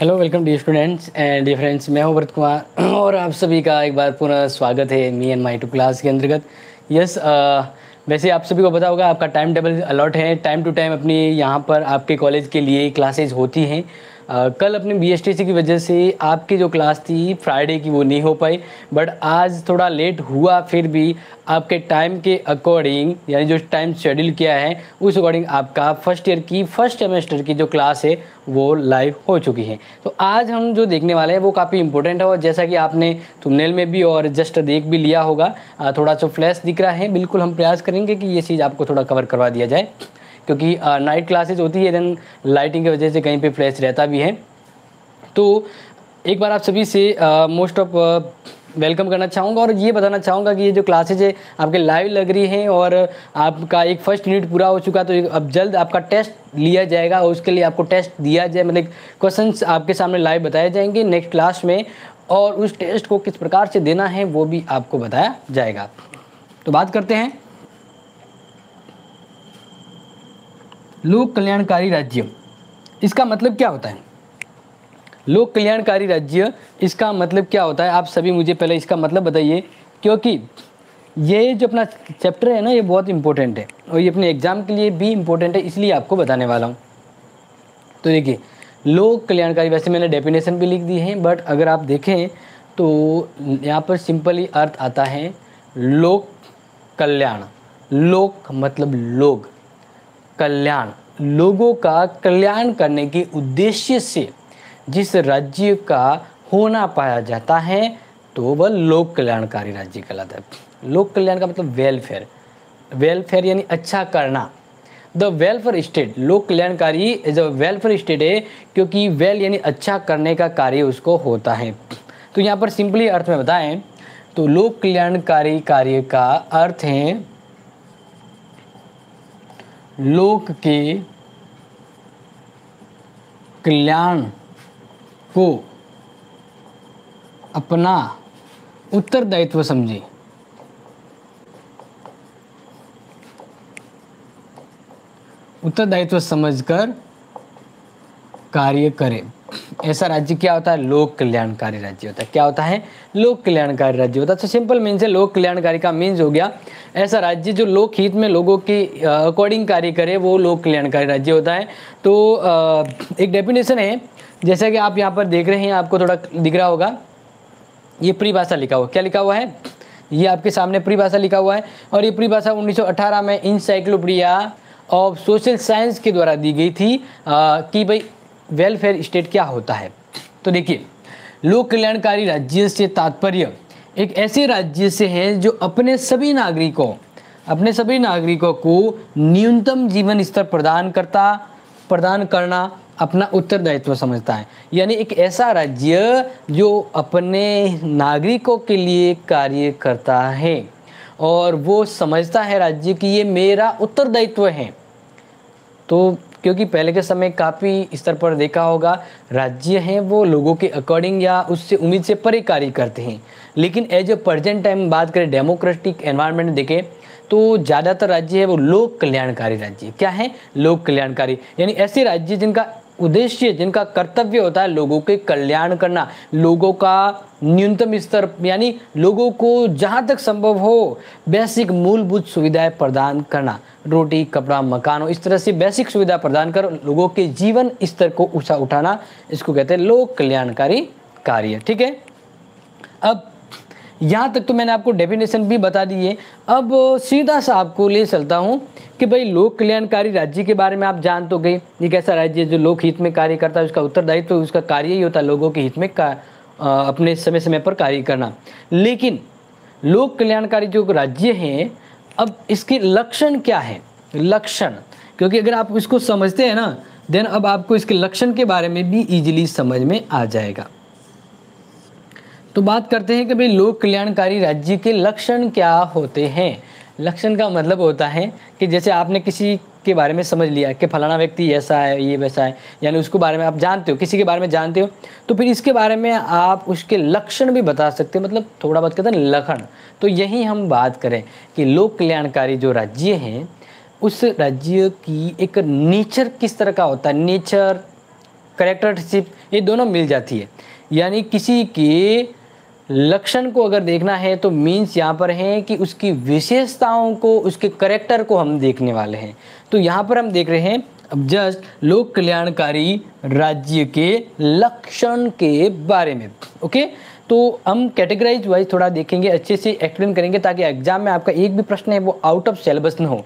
hello welcome the students and the friends मैं हूं भरत कुमार और आप सभी का एक बार पुनः स्वागत है me and my to class के अंतर्गत यस uh, वैसे आप सभी को पता होगा आपका टाइम टेबल अलॉट है टाइम टू टाइम अपनी यहाँ पर आपके कॉलेज के लिए क्लासेज होती हैं आ, कल अपने बीएसटीसी की वजह से आपकी जो क्लास थी फ्राइडे की वो नहीं हो पाई बट आज थोड़ा लेट हुआ फिर भी आपके टाइम के अकॉर्डिंग यानी जो टाइम शेड्यूल किया है उस अकॉर्डिंग आपका फर्स्ट ईयर की फर्स्ट सेमेस्टर की जो क्लास है वो लाइव हो चुकी है तो आज हम जो देखने वाले हैं वो काफ़ी इंपॉर्टेंट है और जैसा कि आपने थंबनेल में भी और जस्ट देख भी लिया होगा थोड़ा सा फ्लैश दिख रहा है बिल्कुल हम प्रयास करेंगे कि ये चीज़ आपको थोड़ा कवर करवा दिया जाए क्योंकि नाइट क्लासेज होती है देन लाइटिंग की वजह से कहीं पर फ्लैश रहता भी है तो एक बार आप सभी से मोस्ट ऑफ वेलकम करना चाहूँगा और ये बताना चाहूँगा कि ये जो क्लासेज है आपके लाइव लग रही हैं और आपका एक फर्स्ट यूनिट पूरा हो चुका तो अब जल्द आपका टेस्ट लिया जाएगा और उसके लिए आपको टेस्ट दिया जाए मतलब क्वेश्चन आपके सामने लाइव बताए जाएंगे नेक्स्ट क्लास में और उस टेस्ट को किस प्रकार से देना है वो भी आपको बताया जाएगा तो बात करते हैं लोक कल्याणकारी राज्य इसका मतलब क्या होता है लोक कल्याणकारी राज्य इसका मतलब क्या होता है आप सभी मुझे पहले इसका मतलब बताइए क्योंकि ये जो अपना चैप्टर है ना ये बहुत इंपॉर्टेंट है और ये अपने एग्जाम के लिए भी इम्पोर्टेंट है इसलिए आपको बताने वाला हूँ तो देखिए लोक कल्याणकारी वैसे मैंने डेफिनेशन भी लिख दी है बट अगर आप देखें तो यहाँ पर सिंपली अर्थ आता है लोक कल्याण लोक मतलब लोग कल्याण लोगों का कल्याण करने के उद्देश्य से जिस राज्य का होना पाया जाता है तो वह लोक कल्याणकारी राज्य कहलाता है लोक कल्याण का मतलब वेलफेयर वेलफेयर यानी अच्छा करना द वेलफेयर स्टेट लोक कल्याणकारी इज अ वेलफेयर स्टेट है क्योंकि वेल यानी अच्छा करने का कार्य उसको होता है तो यहाँ पर सिंपली अर्थ में बताएं तो लोक कल्याणकारी कार्य का अर्थ है लोक के कल्याण को अपना उत्तरदायित्व समझे उत्तरदायित्व समझकर कार्य करें ऐसा राज्य क्या होता है लोक कल्याणकारी राज्य होता है क्या होता है लोक कल्याणकारी राज्य होता है तो सिंपल मीन्स है लोक कल्याणकारी का मीन्स हो गया ऐसा राज्य जो लोक हित में लोगों के अकॉर्डिंग कार्य करे वो लोक कल्याणकारी राज्य होता है तो एक डेफिनेशन है जैसा कि आप यहाँ पर देख रहे हैं आपको थोड़ा दिख रहा होगा ये परिभाषा लिखा हुआ क्या लिखा हुआ है ये आपके सामने परिभाषा लिखा हुआ है और ये परिभाषा 1918 में इंसाइक्लोपीडिया ऑफ सोशल साइंस के द्वारा दी गई थी आ, कि भाई वेलफेयर स्टेट क्या होता है तो देखिए लोक कल्याणकारी राज्य से तात्पर्य एक ऐसे राज्य से है जो अपने सभी नागरिकों अपने सभी नागरिकों को न्यूनतम जीवन स्तर प्रदान करता प्रदान करना अपना उत्तरदायित्व समझता है यानी एक ऐसा राज्य जो अपने नागरिकों के लिए कार्य करता है और वो समझता है राज्य कि ये मेरा उत्तरदायित्व है तो क्योंकि पहले के समय काफ़ी स्तर पर देखा होगा राज्य हैं वो लोगों के अकॉर्डिंग या उससे उम्मीद से परे कार्य करते हैं लेकिन एज ए प्रजेंट टाइम बात करें डेमोक्रेटिक एनवायरनमेंट देखें तो ज़्यादातर राज्य है वो लोक कल्याणकारी राज्य क्या है लोक कल्याणकारी यानी ऐसे राज्य जिनका उद्देश्य जिनका कर्तव्य होता है लोगों के कल्याण करना लोगों का न्यूनतम स्तर यानी लोगों को जहाँ तक संभव हो बेसिक मूलभूत सुविधाएं प्रदान करना रोटी कपड़ा मकान इस तरह से बेसिक सुविधा प्रदान कर लोगों के जीवन स्तर को ऊंचा उठाना इसको कहते हैं लोक कल्याणकारी कार्य ठीक है अब यहाँ तक तो मैंने आपको डेफिनेशन भी बता दी है अब सीधा सा आपको ले चलता हूँ कि भाई लोक कल्याणकारी राज्य के बारे में आप जान तो गए ये कैसा राज्य है जो लोक हित में कार्य करता है उसका उत्तरदायित्व तो उसका कार्य ही होता है लोगों के हित में का अपने समय समय पर कार्य करना लेकिन लोक कल्याणकारी जो राज्य हैं अब इसके लक्षण क्या है लक्षण क्योंकि अगर आप इसको समझते हैं ना देन अब आपको इसके लक्षण के बारे में भी इजीली समझ में आ जाएगा तो बात करते हैं कि भाई लोक कल्याणकारी राज्य के लक्षण क्या होते हैं लक्षण का मतलब होता है कि जैसे आपने किसी के बारे में समझ लिया कि फलाना व्यक्ति ऐसा है ये वैसा है यानी उसको बारे में आप जानते हो किसी के बारे में जानते हो तो फिर इसके बारे में आप उसके लक्षण भी बता सकते हो मतलब थोड़ा बहुत कहते हैं लखन तो यही हम बात करें कि लोक कल्याणकारी जो राज्य हैं उस राज्य की एक नेचर किस तरह का होता है नेचर करेक्टरशिप ये दोनों मिल जाती है यानी किसी के लक्षण को अगर देखना है तो मीन्स यहाँ पर है कि उसकी विशेषताओं को उसके करेक्टर को हम देखने वाले हैं तो यहाँ पर हम देख रहे हैं अब जस्ट लोक कल्याणकारी राज्य के लक्षण के बारे में ओके तो हम कैटेगराइज वाइज थोड़ा देखेंगे अच्छे से एक्सप्लेन करेंगे ताकि एग्जाम में आपका एक भी प्रश्न है वो आउट ऑफ सिलेबस न हो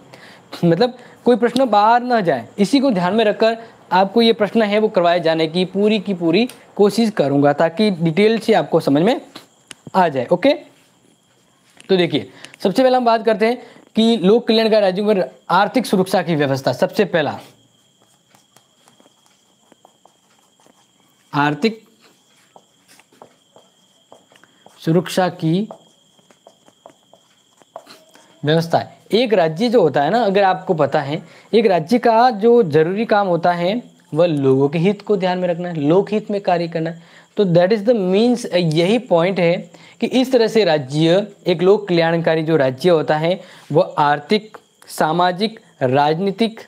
मतलब कोई प्रश्न बाहर न जाए इसी को ध्यान में रखकर आपको ये प्रश्न है वो करवाए जाने की पूरी की पूरी कोशिश करूँगा ताकि डिटेल से आपको समझ में आ जाए ओके तो देखिए सबसे पहले हम बात करते हैं कि लोक का राज्यों में आर्थिक सुरक्षा की व्यवस्था सबसे पहला आर्थिक सुरक्षा की व्यवस्था है एक राज्य जो होता है ना अगर आपको पता है एक राज्य का जो जरूरी काम होता है वह लोगों के हित को ध्यान में रखना है लोकहित में कार्य करना है तो दैट इज़ द मीन्स यही पॉइंट है कि इस तरह से राज्य एक लोक कल्याणकारी जो राज्य होता है वह आर्थिक सामाजिक राजनीतिक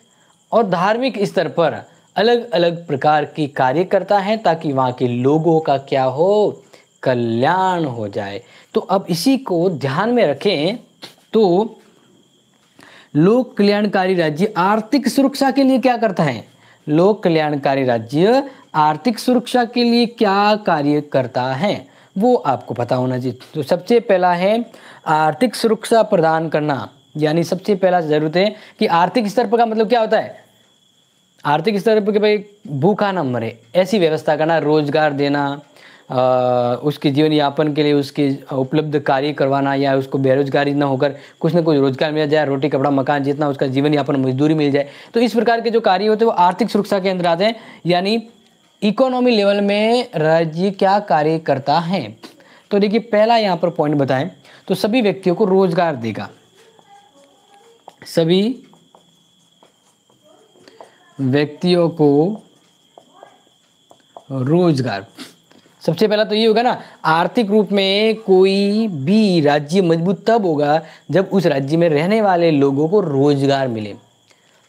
और धार्मिक स्तर पर अलग अलग प्रकार की कार्य करता है ताकि वहाँ के लोगों का क्या हो कल्याण हो जाए तो अब इसी को ध्यान में रखें तो लोक कल्याणकारी राज्य आर्थिक सुरक्षा के लिए क्या करता है लोक कल्याणकारी राज्य आर्थिक सुरक्षा के लिए क्या कार्य करता है वो आपको पता होना चाहिए तो सबसे पहला है आर्थिक सुरक्षा प्रदान करना यानी सबसे पहला जरूरत है कि आर्थिक स्तर पर का मतलब क्या होता है आर्थिक स्तर पर भाई भूखा न मरे ऐसी व्यवस्था करना रोजगार देना आ, उसके जीवन यापन के लिए उसके उपलब्ध कार्य करवाना या उसको बेरोजगारी ना होकर कुछ ना कुछ रोजगार मिल जाए रोटी कपड़ा मकान जितना उसका जीवन यापन मजदूरी मिल जाए तो इस प्रकार के जो कार्य होते हैं वो आर्थिक सुरक्षा के अंदर आते हैं यानी इकोनॉमी लेवल में राज्य क्या कार्य करता है तो देखिए पहला यहाँ पर पॉइंट बताएं तो सभी व्यक्तियों को रोजगार देगा सभी व्यक्तियों को रोजगार सबसे पहला तो ये होगा ना आर्थिक रूप में कोई भी राज्य मजबूत तब होगा जब उस राज्य में रहने वाले लोगों को रोजगार मिले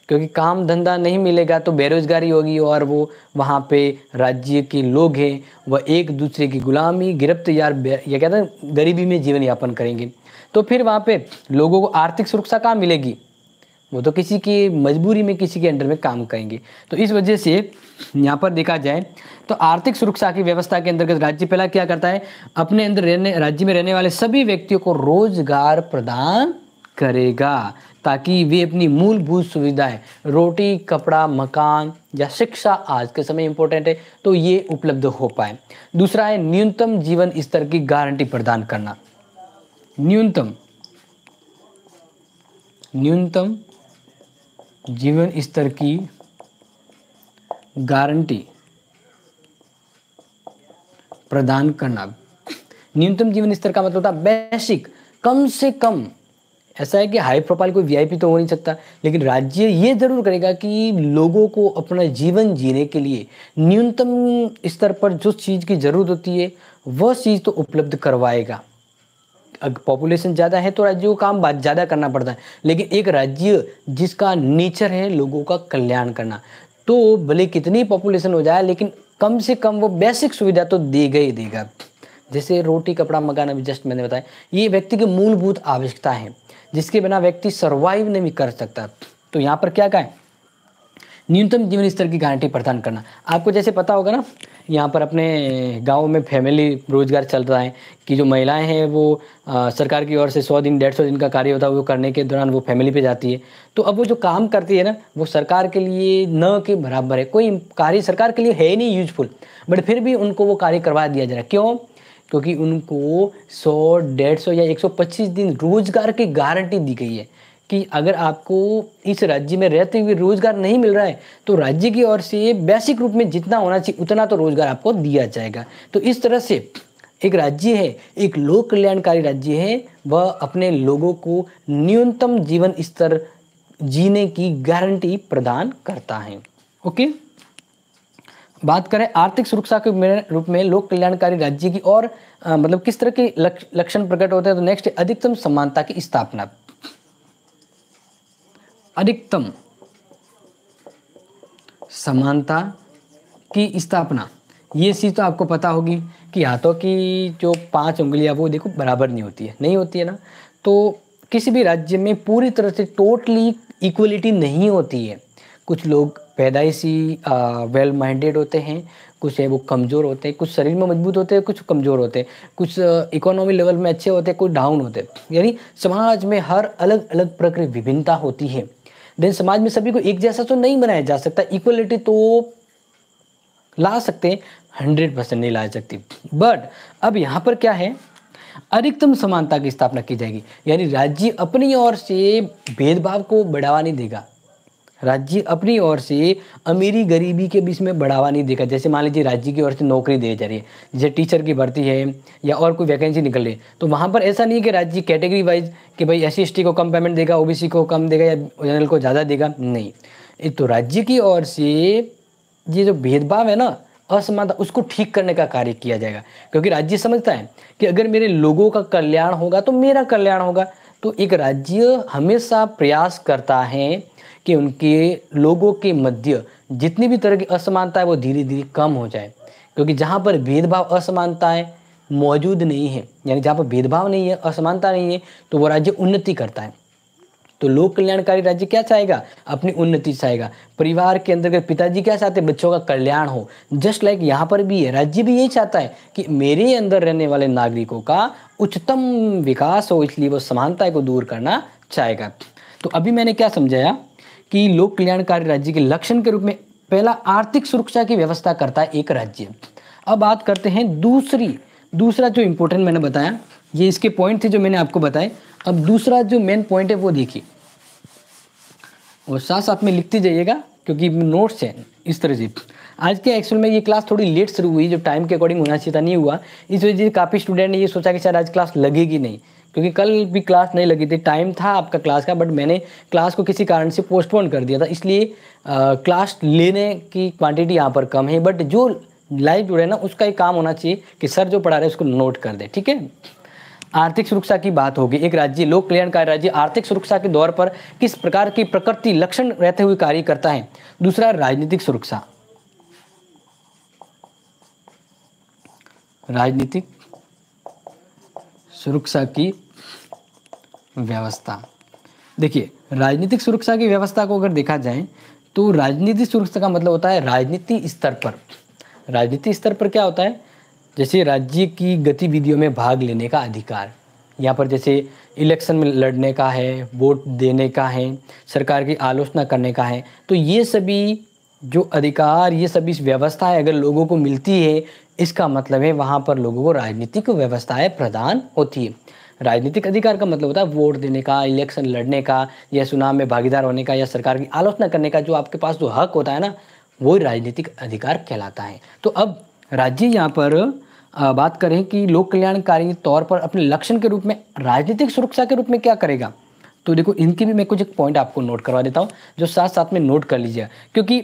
क्योंकि काम धंधा नहीं मिलेगा तो बेरोजगारी होगी और वो वहाँ पे राज्य के लोग हैं वह एक दूसरे की गुलामी गिरफ्त यार या कहते हैं गरीबी में जीवन यापन करेंगे तो फिर वहाँ पे लोगों को आर्थिक सुरक्षा कहाँ मिलेगी वो तो किसी की मजबूरी में किसी के अंडर में काम करेंगे तो इस वजह से यहाँ पर देखा जाए तो आर्थिक सुरक्षा की व्यवस्था के अंतर्गत राज्य पहला क्या करता है अपने अंदर रहने राज्य में रहने वाले सभी व्यक्तियों को रोजगार प्रदान करेगा ताकि वे अपनी मूलभूत सुविधाएं रोटी कपड़ा मकान या शिक्षा आज के समय इंपॉर्टेंट है तो ये उपलब्ध हो पाए दूसरा है न्यूनतम जीवन स्तर की गारंटी प्रदान करना न्यूनतम न्यूनतम जीवन स्तर की गारंटी प्रदान करना न्यूनतम जीवन स्तर का मतलब था बेसिक कम से कम ऐसा है कि हाई प्रोफाइल कोई वीआईपी तो हो नहीं सकता लेकिन राज्य ये जरूर करेगा कि लोगों को अपना जीवन जीने के लिए न्यूनतम स्तर पर जो चीज़ की ज़रूरत होती है वह चीज़ तो उपलब्ध करवाएगा पॉपुलेशन ज़्यादा है तो राज्य को काम ज़्यादा करना पड़ता है लेकिन एक राज्य जिसका नेचर है लोगों का कल्याण करना तो भले कितनी पॉपुलेशन हो जाए लेकिन कम से कम वो बेसिक सुविधा तो देगा ही देगा जैसे रोटी कपड़ा मकान अभी जस्ट मैंने बताया ये व्यक्ति की मूलभूत आवश्यकता है जिसके बिना व्यक्ति सर्वाइव नहीं कर सकता तो यहाँ पर क्या कहें न्यूनतम जीवन स्तर की गारंटी प्रदान करना आपको जैसे पता होगा ना यहाँ पर अपने गाँव में फैमिली रोजगार चल रहा है कि जो महिलाएं हैं वो आ, सरकार की ओर से सौ दिन डेढ़ सौ दिन का कार्य होता है वो करने के दौरान वो फैमिली पे जाती है तो अब वो जो काम करती है ना वो सरकार के लिए न के बराबर है कोई कार्य सरकार के लिए है ही नहीं यूजफुल बट फिर भी उनको वो कार्य करवा दिया जा रहा है क्यों क्योंकि उनको 100 150 या 125 दिन रोज़गार की गारंटी दी गई है कि अगर आपको इस राज्य में रहते हुए रोज़गार नहीं मिल रहा है तो राज्य की ओर से बेसिक रूप में जितना होना चाहिए उतना तो रोज़गार आपको दिया जाएगा तो इस तरह से एक राज्य है एक लोक कल्याणकारी राज्य है वह अपने लोगों को न्यूनतम जीवन स्तर जीने की गारंटी प्रदान करता है ओके बात करें आर्थिक सुरक्षा के रूप में लोक कल्याणकारी राज्य की और आ, मतलब किस तरह के लक्षण प्रकट होते हैं तो नेक्स्ट अधिकतम समानता की स्थापना अधिकतम समानता की स्थापना ये चीज़ तो आपको पता होगी कि हाथों की जो पांच उंगलियां वो देखो बराबर नहीं होती है नहीं होती है ना तो किसी भी राज्य में पूरी तरह से टोटली इक्वलिटी नहीं होती है कुछ लोग पैदाइशी वेल माइंडेड होते हैं कुछ है वो कमज़ोर होते हैं कुछ शरीर में मजबूत होते हैं कुछ कमज़ोर होते हैं कुछ इकोनॉमी लेवल में अच्छे होते हैं कुछ डाउन होते हैं यानी समाज में हर अलग अलग प्रकार विभिन्नता होती है देन समाज में सभी को एक जैसा तो नहीं बनाया जा सकता इक्वलिटी तो ला सकते हैं हंड्रेड परसेंट नहीं ला सकती बट अब यहाँ पर क्या है अधिकतम समानता की स्थापना की जाएगी यानी राज्य अपनी ओर से भेदभाव को बढ़ावा नहीं देगा राज्य अपनी ओर से अमीरी गरीबी के बीच में बढ़ावा नहीं देगा जैसे मान लीजिए राज्य की ओर से नौकरी दी जा रही है जैसे टीचर की भर्ती है या और कोई वैकेंसी निकल रही है तो वहाँ पर ऐसा नहीं है कि राज्य कैटेगरी वाइज कि भाई एस सी को कम पेमेंट देगा ओबीसी को कम देगा या जनरल को ज़्यादा देगा नहीं तो राज्य की ओर से ये जो भेदभाव है ना असमानता उसको ठीक करने का कार्य किया जाएगा क्योंकि राज्य समझता है कि अगर मेरे लोगों का कल्याण होगा तो मेरा कल्याण होगा तो एक राज्य हमेशा प्रयास करता है कि उनके लोगों के मध्य जितनी भी तरह की असमानता है वो धीरे धीरे कम हो जाए क्योंकि जहाँ पर भेदभाव असमानताएँ मौजूद नहीं है यानी जहाँ पर भेदभाव नहीं है असमानता नहीं है तो वो राज्य उन्नति करता है तो लोक कल्याणकारी राज्य क्या चाहेगा अपनी उन्नति चाहेगा परिवार के अंतर्गत पिताजी क्या चाहते हैं बच्चों का कल्याण हो जस्ट लाइक like यहाँ पर भी है राज्य भी यही चाहता है कि मेरे अंदर रहने वाले नागरिकों का उच्चतम विकास हो इसलिए वो समानता को दूर करना चाहेगा तो अभी मैंने क्या समझाया कि लोक कल्याणकारी राज्य के लक्षण के रूप में पहला आर्थिक सुरक्षा की व्यवस्था करता है एक राज्य अब बात करते हैं दूसरी दूसरा जो इम्पोर्टेंट मैंने बताया ये इसके पॉइंट थे जो मैंने आपको बताए अब दूसरा जो मेन पॉइंट है वो देखिए और साथ साथ में लिखते जाइएगा क्योंकि नोट्स हैं इस तरह से आज के एक्चुअल में ये क्लास थोड़ी लेट शुरू हुई जो टाइम के अकॉर्डिंग होना चाहिए था नहीं हुआ इस वजह से काफ़ी स्टूडेंट ने ये सोचा कि शायद आज क्लास लगेगी नहीं क्योंकि कल भी क्लास नहीं लगी थी टाइम था आपका क्लास का बट मैंने क्लास को किसी कारण से पोस्टपोन कर दिया था इसलिए आ, क्लास लेने की क्वांटिटी यहाँ पर कम है बट जो लाइव जुड़े ना उसका एक काम होना चाहिए कि सर जो पढ़ा रहे उसको नोट कर दे ठीक है आर्थिक सुरक्षा की बात होगी एक राज्य लोक कल्याणकारी राज्य आर्थिक सुरक्षा के दौर पर किस प्रकार की प्रकृति लक्षण रहते हुए कार्य करता है दूसरा राजनीतिक सुरक्षा राजनीतिक सुरक्षा की व्यवस्था देखिए राजनीतिक सुरक्षा की व्यवस्था को अगर देखा जाए तो राजनीतिक सुरक्षा का मतलब होता है राजनीति स्तर पर राजनीति स्तर पर क्या होता है जैसे राज्य की गतिविधियों में भाग लेने का अधिकार यहाँ पर जैसे इलेक्शन में लड़ने का है वोट देने का है सरकार की आलोचना करने का है तो ये सभी जो अधिकार ये सभी व्यवस्था है अगर लोगों को मिलती है इसका मतलब है वहाँ पर लोगों को राजनीतिक व्यवस्थाएं प्रदान होती है राजनीतिक अधिकार का मतलब होता है वोट देने का इलेक्शन लड़ने का या चुनाव में भागीदार होने का या सरकार की आलोचना करने का जो आपके पास जो हक होता है ना वो राजनीतिक अधिकार कहलाता है तो अब राज्य यहाँ पर बात करें कि लोक कल्याणकारी तौर पर अपने लक्षण के रूप में राजनीतिक सुरक्षा के रूप में क्या करेगा तो देखो इनके भी मैं कुछ एक पॉइंट आपको नोट करवा देता हूँ जो साथ साथ में नोट कर लीजिए क्योंकि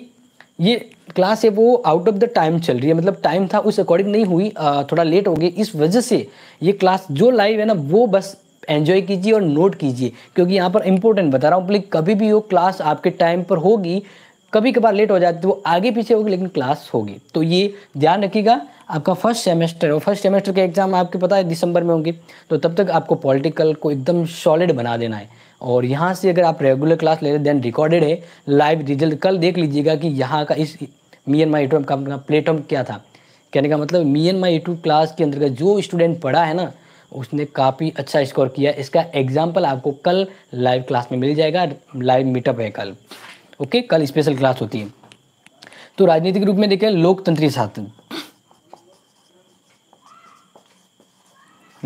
ये क्लास है वो आउट ऑफ द टाइम चल रही है मतलब टाइम था उस अकॉर्डिंग नहीं हुई थोड़ा लेट हो गई इस वजह से ये क्लास जो लाइव है ना वो बस एंजॉय कीजिए और नोट कीजिए क्योंकि यहाँ पर इंपॉर्टेंट बता रहा हूँ प्लीज मतलब कभी भी वो क्लास आपके टाइम पर होगी कभी कभार लेट हो जाती है वो आगे पीछे होगी लेकिन क्लास होगी तो ये ध्यान रखिएगा आपका फर्स्ट सेमेस्टर और फर्स्ट सेमेस्टर के एग्जाम आपके पता है दिसंबर में होंगे तो तब तक आपको पॉलिटिकल को एकदम सॉलिड बना देना है और यहाँ से अगर आप रेगुलर क्लास ले रहे हैं देन रिकॉर्डेड है लाइव रिजल्ट कल देख लीजिएगा कि यहाँ का इस मी एन माई यूट्यूब का प्लेटफॉर्म क्या था कहने का मतलब me and my YouTube class के अंतर्गत जो स्टूडेंट पढ़ा है ना उसने काफ़ी अच्छा स्कोर किया इसका एग्जाम्पल आपको कल लाइव क्लास में मिल जाएगा लाइव मीटअप है कल ओके कल स्पेशल क्लास होती है तो राजनीतिक रूप में देखें लोकतंत्रीय शासन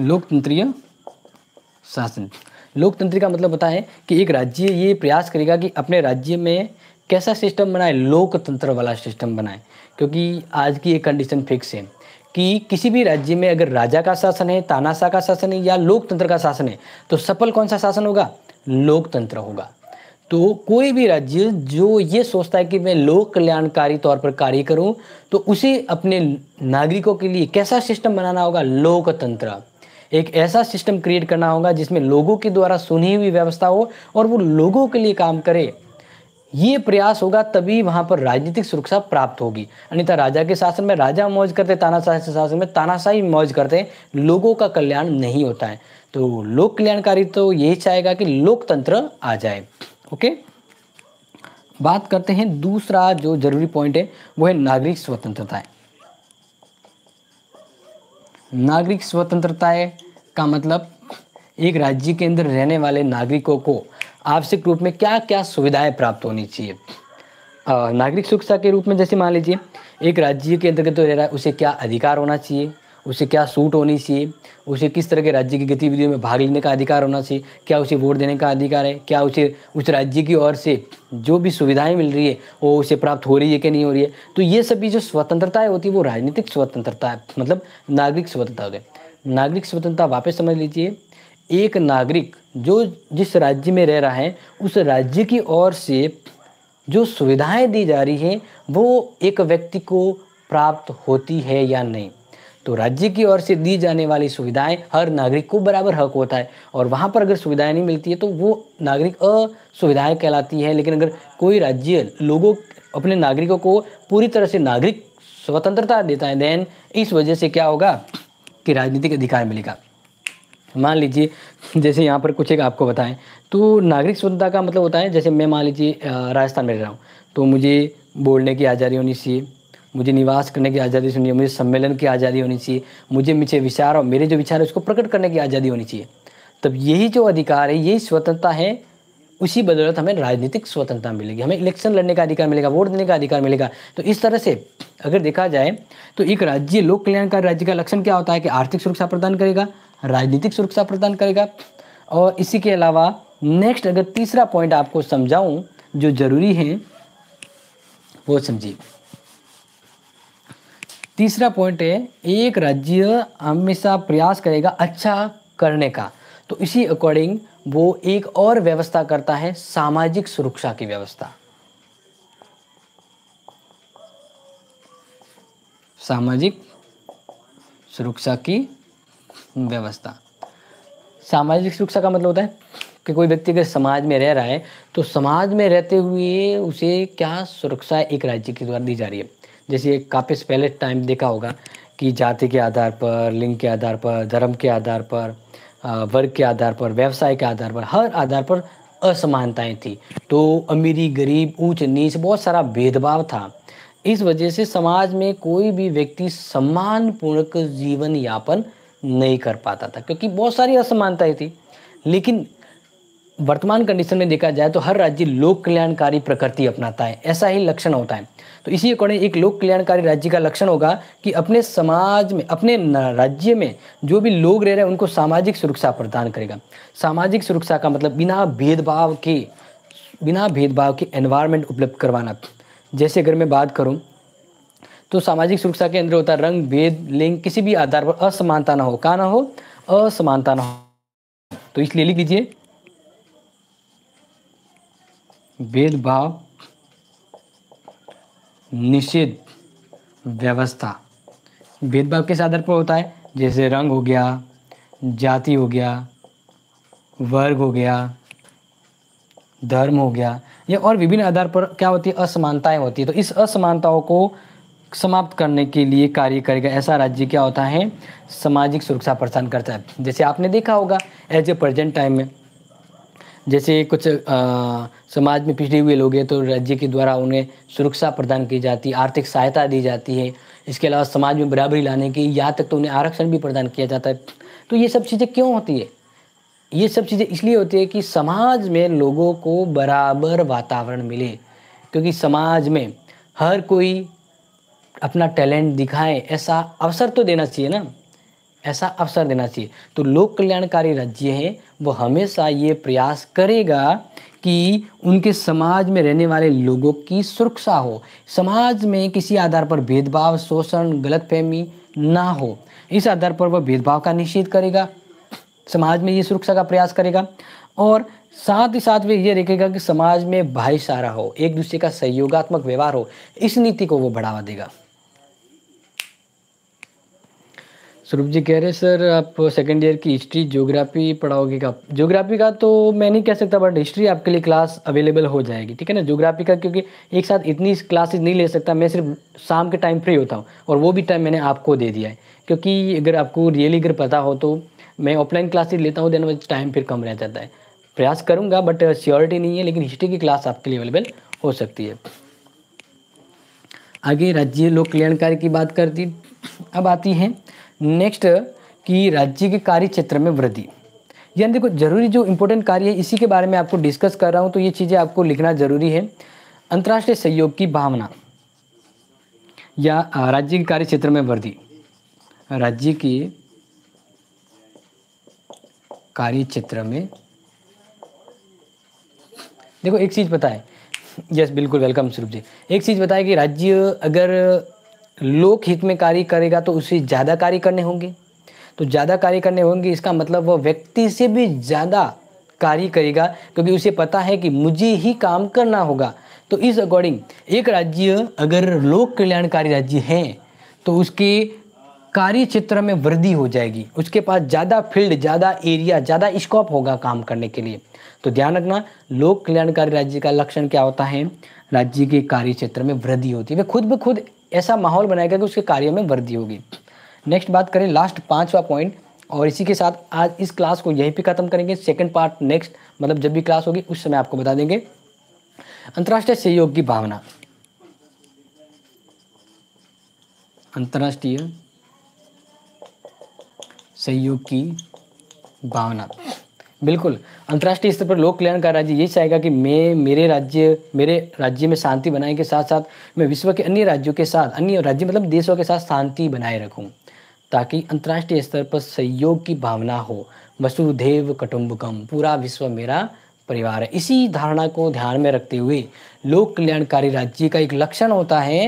लोकतंत्रीय शासन लोकतंत्र का मतलब होता है कि एक राज्य ये प्रयास करेगा कि अपने राज्य में कैसा सिस्टम बनाए लोकतंत्र वाला सिस्टम बनाए क्योंकि आज की एक कंडीशन फिक्स है कि किसी भी राज्य में अगर राजा का शासन है तानाशाह का शासन है या लोकतंत्र का शासन है तो सफल कौन सा शासन होगा लोकतंत्र होगा तो कोई भी राज्य जो ये सोचता है कि मैं लोक कल्याणकारी तौर पर कार्य करूं तो उसे अपने नागरिकों के लिए कैसा सिस्टम बनाना होगा लोकतंत्र एक ऐसा सिस्टम क्रिएट करना होगा जिसमें लोगों के द्वारा सुनी हुई व्यवस्था हो और वो लोगों के लिए काम करे ये प्रयास होगा तभी वहां पर राजनीतिक सुरक्षा प्राप्त होगी अन्यथा राजा के शासन में राजा मौज करते तानाशाही के शासन में तानाशाही मौज करते लोगों का कल्याण नहीं होता है तो लोक कल्याणकारी तो यही चाहेगा कि लोकतंत्र आ जाए ओके बात करते हैं दूसरा जो जरूरी पॉइंट है वो है नागरिक स्वतंत्रता है नागरिक स्वतंत्रता का मतलब एक राज्य के अंदर रहने वाले नागरिकों को आवश्यक रूप में क्या क्या सुविधाएं प्राप्त होनी चाहिए नागरिक सुरक्षा के रूप में जैसे मान लीजिए एक राज्य के अंतर्गत तो रह रहा है उसे क्या अधिकार होना चाहिए उसे क्या सूट होनी चाहिए उसे किस तरह के राज्य की गतिविधियों में भाग लेने का अधिकार होना चाहिए क्या उसे वोट देने का अधिकार है क्या उसे उस राज्य की ओर से जो भी सुविधाएं मिल रही है वो उसे प्राप्त हो रही है कि नहीं हो रही है तो ये सभी जो स्वतंत्रताएँ होती है वो राजनीतिक स्वतंत्रता है मतलब नागरिक स्वतंत्रता है नागरिक स्वतंत्रता वापस समझ लीजिए एक नागरिक जो जिस राज्य में रह रहा है उस राज्य की ओर से जो सुविधाएं दी जा रही हैं वो एक व्यक्ति को प्राप्त होती है या नहीं तो राज्य की ओर से दी जाने वाली सुविधाएं हर नागरिक को बराबर हक होता है और वहाँ पर अगर सुविधाएं नहीं मिलती है तो वो नागरिक असुविधाएं कहलाती है लेकिन अगर कोई राज्य लोगों अपने नागरिकों को पूरी तरह से नागरिक स्वतंत्रता देता है देन इस वजह से क्या होगा कि राजनीतिक अधिकार मिलेगा मान लीजिए जैसे यहाँ पर कुछ एक आपको बताएं तो नागरिक स्वतंत्रता का मतलब होता है जैसे मैं मान लीजिए राजस्थान में रह रहा हूँ तो मुझे बोलने की आज़ादी होनी चाहिए मुझे निवास करने की आज़ादी होनी चाहिए मुझे सम्मेलन की आज़ादी होनी चाहिए मुझे मुझे विचार और मेरे जो विचार है उसको प्रकट करने की आज़ादी होनी चाहिए तब यही जो अधिकार है यही स्वतंत्रता है उसी बदौलत हमें राजनीतिक स्वतंत्रता मिलेगी हमें इलेक्शन लड़ने का अधिकार मिलेगा वोट देने का अधिकार मिलेगा तो इस तरह से अगर देखा जाए तो एक राज्य लोक कल्याणकारी राज्य का लक्षण क्या होता है कि आर्थिक सुरक्षा प्रदान करेगा राजनीतिक सुरक्षा प्रदान करेगा और इसी के अलावा नेक्स्ट अगर तीसरा पॉइंट आपको समझाऊं जो ज़रूरी है वो समझिए तीसरा पॉइंट है एक राज्य हमेशा प्रयास करेगा अच्छा करने का तो इसी अकॉर्डिंग वो एक और व्यवस्था करता है सामाजिक सुरक्षा की व्यवस्था सामाजिक सुरक्षा की व्यवस्था सामाजिक सुरक्षा का मतलब होता है कि कोई व्यक्ति अगर समाज में रह रहा है तो समाज में रहते हुए उसे क्या सुरक्षा एक राज्य के द्वारा दी जा रही है जैसे एक काफ़ी पहले टाइम देखा होगा कि जाति के आधार पर लिंग के आधार पर धर्म के आधार पर वर्ग के आधार पर व्यवसाय के आधार पर हर आधार पर असमानताएं थी तो अमीरी गरीब ऊंच नीच बहुत सारा भेदभाव था इस वजह से समाज में कोई भी व्यक्ति सम्मानपूर्वक जीवन यापन नहीं कर पाता था क्योंकि बहुत सारी असमानताएं थी लेकिन वर्तमान कंडीशन में देखा जाए तो हर राज्य लोक कल्याणकारी प्रकृति अपनाता है ऐसा ही लक्षण होता है तो इसी अकॉर्डिंग एक लोक कल्याणकारी राज्य का लक्षण होगा कि अपने समाज में अपने राज्य में जो भी लोग रह रहे हैं उनको सामाजिक सुरक्षा प्रदान करेगा सामाजिक सुरक्षा का मतलब बिना भेदभाव के बिना भेदभाव के एनवायरमेंट उपलब्ध करवाना जैसे अगर मैं बात करूँ तो सामाजिक सुरक्षा के अंदर होता है रंग भेद लिंग किसी भी आधार पर असमानता ना हो का ना हो असमानता ना हो तो इसलिए लिख लीजिए भेदभाव निषेध व्यवस्था भेदभाव किस आधार पर होता है जैसे रंग हो गया जाति हो गया वर्ग हो गया धर्म हो गया या और विभिन्न आधार पर क्या होती है असमानताएं होती है तो इस असमानताओं को समाप्त करने के लिए कार्य करेगा ऐसा राज्य क्या होता है सामाजिक सुरक्षा प्रदान करता है जैसे आपने देखा होगा एज ए प्रेजेंट टाइम में जैसे कुछ आ, समाज में पिछड़े हुए लोग हैं तो राज्य के द्वारा उन्हें सुरक्षा प्रदान की जाती है आर्थिक सहायता दी जाती है इसके अलावा समाज में बराबरी लाने की यहाँ तक तो उन्हें आरक्षण भी प्रदान किया जाता है तो ये सब चीज़ें क्यों होती है ये सब चीज़ें इसलिए होती है कि समाज में लोगों को बराबर वातावरण मिले क्योंकि समाज में हर कोई अपना टैलेंट दिखाए ऐसा अवसर तो देना चाहिए ना ऐसा अवसर देना चाहिए तो लोक कल्याणकारी राज्य है वो हमेशा ये प्रयास करेगा कि उनके समाज में रहने वाले लोगों की सुरक्षा हो समाज में किसी आधार पर भेदभाव शोषण गलतफहमी ना हो इस आधार पर वह भेदभाव का निषेध करेगा समाज में ये सुरक्षा का प्रयास करेगा और साथ ही साथ वे ये देखेगा कि समाज में भाईचारा हो एक दूसरे का सहयोगात्मक व्यवहार हो इस नीति को वो बढ़ावा देगा सुरूप जी कह रहे सर आप सेकेंड ईयर की हिस्ट्री ज्योग्राफी पढ़ाओगे का ज्योग्राफी का तो मैं नहीं कह सकता बट हिस्ट्री आपके लिए क्लास अवेलेबल हो जाएगी ठीक है ना ज्योग्राफी का क्योंकि एक साथ इतनी क्लासेस नहीं ले सकता मैं सिर्फ शाम के टाइम फ्री होता हूँ और वो भी टाइम मैंने आपको दे दिया है क्योंकि अगर आपको रियली अगर पता हो तो मैं ऑफलाइन क्लासेज लेता हूँ देन वो टाइम फिर कम रह जाता है प्रयास करूँगा बट श्योरिटी नहीं है लेकिन हिस्ट्री की क्लास आपके लिए अवेलेबल हो सकती है आगे राज्य लोक कल्याणकारी की बात करती अब आती है नेक्स्ट कि राज्य के कार्य क्षेत्र में वृद्धि यानी देखो जरूरी जो इम्पोर्टेंट कार्य है इसी के बारे में आपको डिस्कस कर रहा हूँ तो ये चीज़ें आपको लिखना जरूरी है अंतर्राष्ट्रीय सहयोग की भावना या राज्य के कार्य क्षेत्र में वृद्धि राज्य के कार्य क्षेत्र में देखो एक चीज़ पता है यस बिल्कुल वेलकम स्वरूप जी एक चीज़ बताएं कि राज्य अगर लोक हित में कार्य करेगा तो उसे ज़्यादा कार्य करने होंगे तो ज़्यादा कार्य करने होंगे इसका मतलब वह व्यक्ति से भी ज़्यादा कार्य करेगा क्योंकि उसे पता है कि मुझे ही काम करना होगा तो इस अकॉर्डिंग एक राज्य अगर लोक कल्याणकारी राज्य है तो उसके कार्य क्षेत्र में वृद्धि हो जाएगी उसके पास ज़्यादा फील्ड ज़्यादा एरिया ज़्यादा स्कोप होगा काम करने के लिए तो ध्यान रखना लोक कल्याणकारी राज्य का लक्षण क्या होता है राज्य के कार्य क्षेत्र में वृद्धि होती है वे खुद ब खुद ऐसा माहौल बनाएगा कि उसके कार्य में वृद्धि होगी नेक्स्ट बात करें लास्ट पाँचवा पॉइंट और इसी के साथ आज इस क्लास को यहीं पे ख़त्म करेंगे सेकंड पार्ट नेक्स्ट मतलब जब भी क्लास होगी उस समय आपको बता देंगे अंतर्राष्ट्रीय सहयोग की भावना अंतर्राष्ट्रीय सहयोग की भावना बिल्कुल अंतर्राष्ट्रीय स्तर पर लोक कल्याण का राज्य ये चाहेगा कि मैं मेरे राज्य मेरे राज्य में शांति बनाने के साथ साथ मैं विश्व के अन्य राज्यों के साथ अन्य राज्य मतलब देशों के साथ शांति बनाए रखूँ ताकि अंतर्राष्ट्रीय स्तर पर सहयोग की भावना हो वसुधेव कटुम्बकम पूरा विश्व मेरा परिवार है इसी धारणा को ध्यान में रखते हुए लोक कल्याणकारी राज्य का एक लक्षण होता है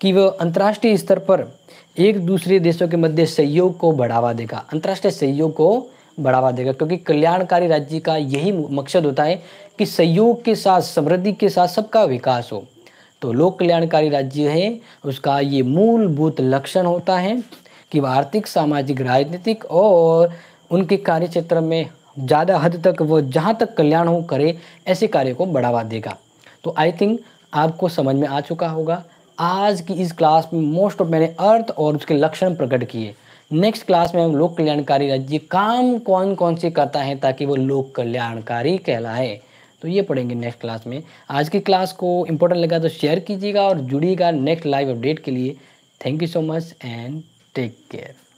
कि वह अंतर्राष्ट्रीय स्तर पर एक दूसरे देशों के मध्य सहयोग को बढ़ावा देगा अंतर्राष्ट्रीय सहयोग को बढ़ावा देगा क्योंकि कल्याणकारी राज्य का यही मकसद होता है कि सहयोग के साथ समृद्धि के साथ सबका विकास हो तो लोक कल्याणकारी राज्य है उसका ये मूलभूत लक्षण होता है कि वह आर्थिक सामाजिक राजनीतिक और उनके कार्य क्षेत्र में ज़्यादा हद तक वो जहाँ तक कल्याण हो करे ऐसे कार्य को बढ़ावा देगा तो आई थिंक आपको समझ में आ चुका होगा आज की इस क्लास में मोस्ट ऑफ मैंने अर्थ और उसके लक्षण प्रकट किए नेक्स्ट क्लास में हम लोक कल्याणकारी राज्य काम कौन कौन से करता है ताकि वो लोक कल्याणकारी कहलाए तो ये पढ़ेंगे नेक्स्ट क्लास में आज की क्लास को इंपॉर्टेंट लगा तो शेयर कीजिएगा और जुड़िएगा नेक्स्ट लाइव अपडेट के लिए thank you so much and take care